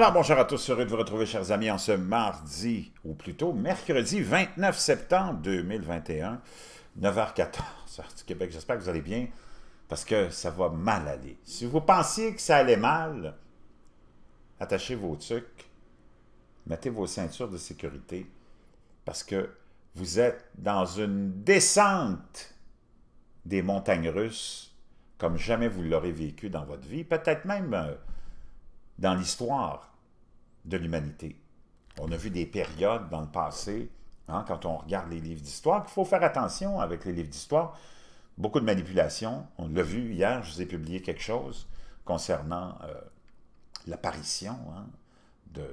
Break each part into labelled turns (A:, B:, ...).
A: Alors bonjour à tous, heureux de vous retrouver chers amis en ce mardi, ou plutôt mercredi 29 septembre 2021, 9h14 du Québec. J'espère que vous allez bien, parce que ça va mal aller. Si vous pensiez que ça allait mal, attachez vos trucs, mettez vos ceintures de sécurité, parce que vous êtes dans une descente des montagnes russes comme jamais vous l'aurez vécu dans votre vie, peut-être même euh, dans l'histoire de l'humanité. On a vu des périodes dans le passé, hein, quand on regarde les livres d'histoire, qu'il faut faire attention avec les livres d'histoire. Beaucoup de manipulations. On l'a vu hier, je vous ai publié quelque chose concernant euh, l'apparition hein, de,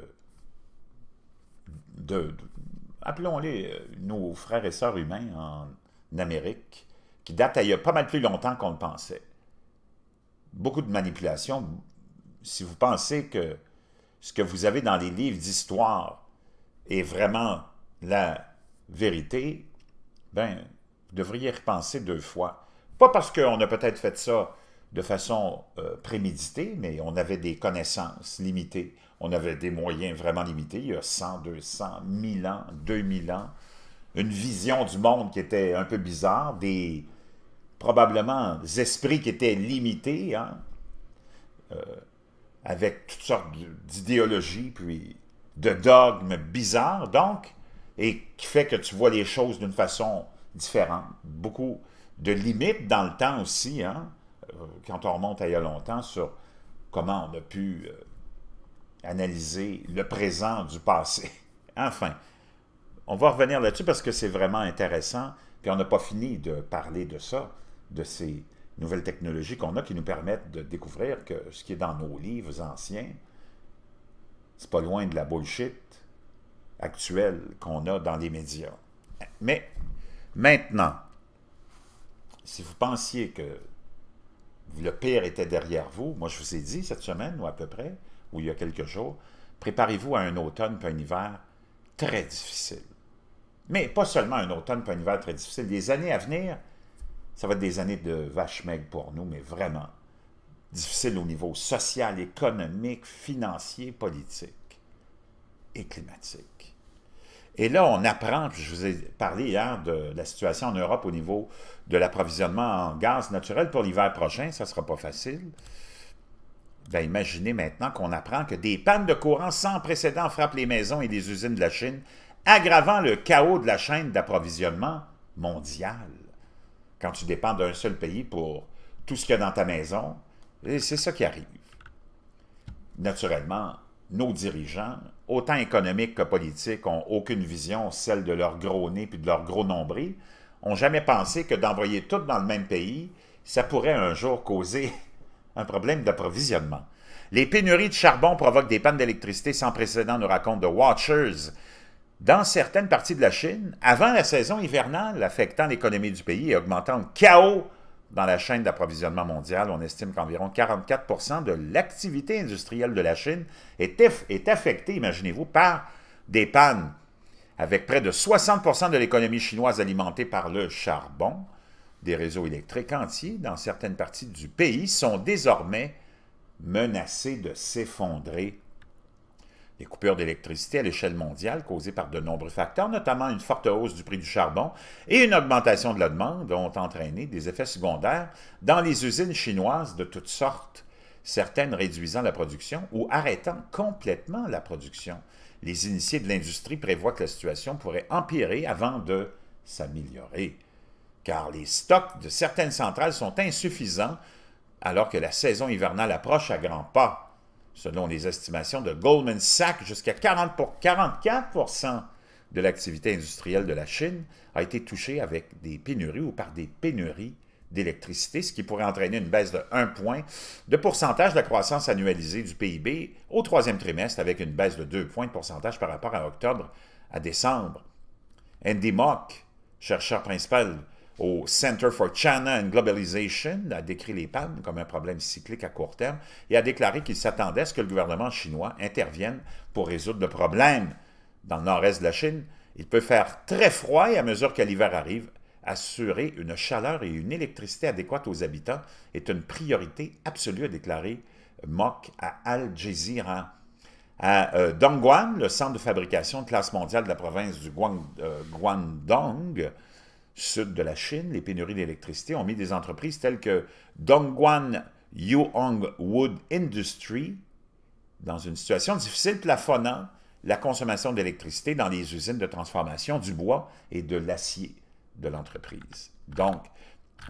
A: de, appelons-les euh, nos frères et sœurs humains en Amérique, qui date il y a pas mal plus longtemps qu'on le pensait. Beaucoup de manipulations. Si vous pensez que ce que vous avez dans les livres d'histoire est vraiment la vérité, ben, vous devriez repenser deux fois. Pas parce qu'on a peut-être fait ça de façon euh, préméditée, mais on avait des connaissances limitées, on avait des moyens vraiment limités, il y a 100, 200, 1000 ans, 2000 ans, une vision du monde qui était un peu bizarre, des probablement esprits qui étaient limités, hein? Euh, avec toutes sortes d'idéologies, puis de dogmes bizarres, donc, et qui fait que tu vois les choses d'une façon différente. Beaucoup de limites dans le temps aussi, hein. euh, quand on remonte à il y a longtemps, sur comment on a pu euh, analyser le présent du passé. Enfin, on va revenir là-dessus parce que c'est vraiment intéressant, puis on n'a pas fini de parler de ça, de ces nouvelles technologies qu'on a qui nous permettent de découvrir que ce qui est dans nos livres anciens, c'est pas loin de la bullshit actuelle qu'on a dans les médias. Mais maintenant, si vous pensiez que le pire était derrière vous, moi je vous ai dit cette semaine ou à peu près, ou il y a quelques jours, préparez-vous à un automne puis un hiver très difficile. Mais pas seulement un automne puis un hiver très difficile. Les années à venir, ça va être des années de vache maigre pour nous, mais vraiment difficile au niveau social, économique, financier, politique et climatique. Et là, on apprend, je vous ai parlé hier de la situation en Europe au niveau de l'approvisionnement en gaz naturel pour l'hiver prochain, ça ne sera pas facile. d'imaginer ben, imaginez maintenant qu'on apprend que des pannes de courant sans précédent frappent les maisons et les usines de la Chine, aggravant le chaos de la chaîne d'approvisionnement mondiale quand tu dépends d'un seul pays pour tout ce qu'il y a dans ta maison, c'est ça qui arrive. Naturellement, nos dirigeants, autant économiques que politiques, ont aucune vision, celle de leur gros nez puis de leur gros nombril, ont jamais pensé que d'envoyer tout dans le même pays, ça pourrait un jour causer un problème d'approvisionnement. Les pénuries de charbon provoquent des pannes d'électricité sans précédent, nous raconte The Watchers dans certaines parties de la Chine avant la saison hivernale, affectant l'économie du pays et augmentant le chaos dans la chaîne d'approvisionnement mondiale. On estime qu'environ 44 de l'activité industrielle de la Chine est, affectée, imaginez-vous, par des pannes, avec près de 60 de l'économie chinoise alimentée par le charbon. Des réseaux électriques entiers dans certaines parties du pays sont désormais menacés de s'effondrer les coupures d'électricité à l'échelle mondiale causées par de nombreux facteurs, notamment une forte hausse du prix du charbon et une augmentation de la demande, ont entraîné des effets secondaires dans les usines chinoises de toutes sortes, certaines réduisant la production ou arrêtant complètement la production. Les initiés de l'industrie prévoient que la situation pourrait empirer avant de s'améliorer, car les stocks de certaines centrales sont insuffisants alors que la saison hivernale approche à grands pas selon les estimations de Goldman Sachs, jusqu'à 40 44 de l'activité industrielle de la Chine a été touchée avec des pénuries ou par des pénuries d'électricité, ce qui pourrait entraîner une baisse de 1 point de pourcentage de la croissance annualisée du PIB au troisième trimestre, avec une baisse de 2 points de pourcentage par rapport à octobre à décembre. Andy Mock, chercheur principal au Center for China and Globalization a décrit les pannes comme un problème cyclique à court terme et a déclaré qu'il s'attendait à ce que le gouvernement chinois intervienne pour résoudre le problème. Dans le nord-est de la Chine, il peut faire très froid et à mesure que l'hiver arrive, assurer une chaleur et une électricité adéquates aux habitants est une priorité absolue, a déclaré Mock à Al Jazeera. À euh, Dongguan, le centre de fabrication de classe mondiale de la province du euh, Guangdong, sud de la Chine, les pénuries d'électricité ont mis des entreprises telles que Dongguan Yuong Wood Industry dans une situation difficile, plafonnant la consommation d'électricité dans les usines de transformation du bois et de l'acier de l'entreprise. Donc,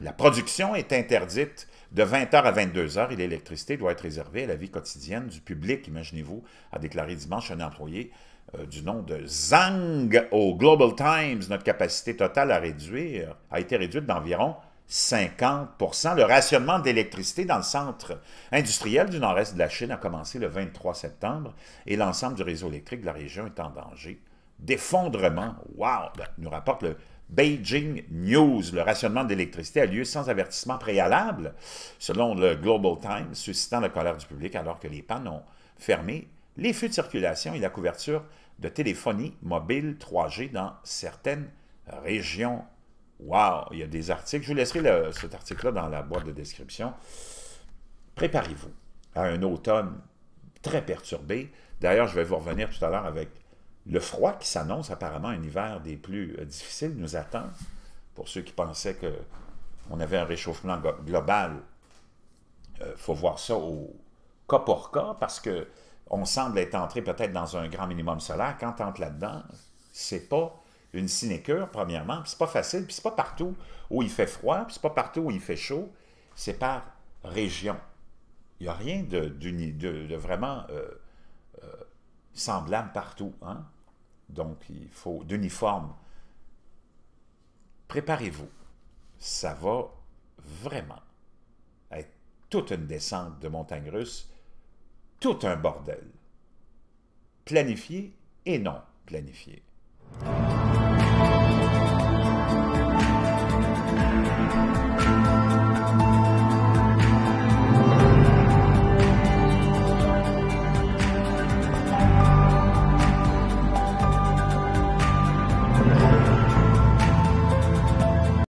A: la production est interdite de 20h à 22h et l'électricité doit être réservée à la vie quotidienne du public, imaginez-vous, a déclaré dimanche un employé euh, du nom de Zhang au Global Times, notre capacité totale à réduire a été réduite d'environ 50 Le rationnement d'électricité dans le centre industriel du nord-est de la Chine a commencé le 23 septembre et l'ensemble du réseau électrique de la région est en danger d'effondrement. Wow! Bah, nous rapporte le Beijing News. Le rationnement d'électricité a lieu sans avertissement préalable, selon le Global Times, suscitant la colère du public alors que les pannes ont fermé les feux de circulation et la couverture de téléphonie mobile 3G dans certaines régions. waouh Il y a des articles. Je vous laisserai cet article-là dans la boîte de description. Préparez-vous à un automne très perturbé. D'ailleurs, je vais vous revenir tout à l'heure avec le froid qui s'annonce apparemment un hiver des plus euh, difficiles nous attend. Pour ceux qui pensaient qu'on avait un réchauffement global, il euh, faut voir ça au cas pour cas parce que on semble être entré peut-être dans un grand minimum solaire. Quand on entre là-dedans, c'est pas une sinécure, premièrement, c'est pas facile, puis c'est pas partout où il fait froid, puis c'est pas partout où il fait chaud, c'est par région. Il n'y a rien de, vraiment euh, euh, semblable partout. Hein. Donc, il faut d'uniforme. Préparez-vous. Ça va vraiment être toute une descente de montagne russe tout un bordel. Planifié et non planifié.